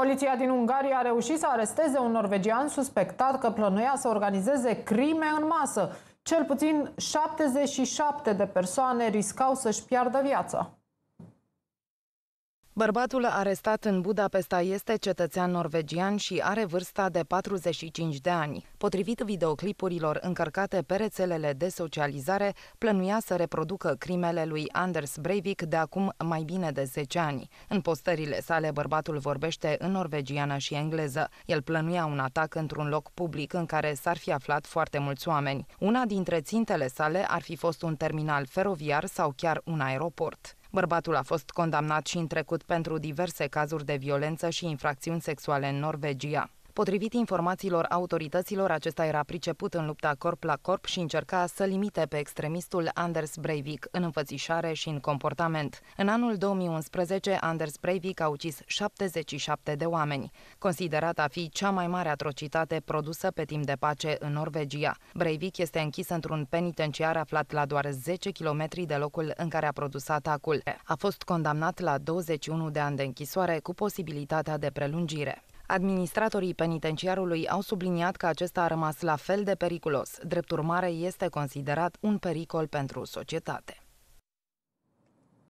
Poliția din Ungaria a reușit să aresteze un norvegian suspectat că plănuia să organizeze crime în masă. Cel puțin 77 de persoane riscau să-și piardă viața. Bărbatul arestat în Budapesta este cetățean norvegian și are vârsta de 45 de ani. Potrivit videoclipurilor încărcate pe rețelele de socializare, plănuia să reproducă crimele lui Anders Breivik de acum mai bine de 10 ani. În postările sale, bărbatul vorbește în norvegiană și engleză. El plănuia un atac într-un loc public în care s-ar fi aflat foarte mulți oameni. Una dintre țintele sale ar fi fost un terminal feroviar sau chiar un aeroport. Bărbatul a fost condamnat și în trecut pentru diverse cazuri de violență și infracțiuni sexuale în Norvegia. Potrivit informațiilor autorităților, acesta era priceput în lupta corp la corp și încerca să limite pe extremistul Anders Breivik în înfățișare și în comportament. În anul 2011, Anders Breivik a ucis 77 de oameni, considerat a fi cea mai mare atrocitate produsă pe timp de pace în Norvegia. Breivik este închis într-un penitenciar aflat la doar 10 km de locul în care a produs atacul. A fost condamnat la 21 de ani de închisoare cu posibilitatea de prelungire. Administratorii penitenciarului au subliniat că acesta a rămas la fel de periculos. Drept urmare, este considerat un pericol pentru societate.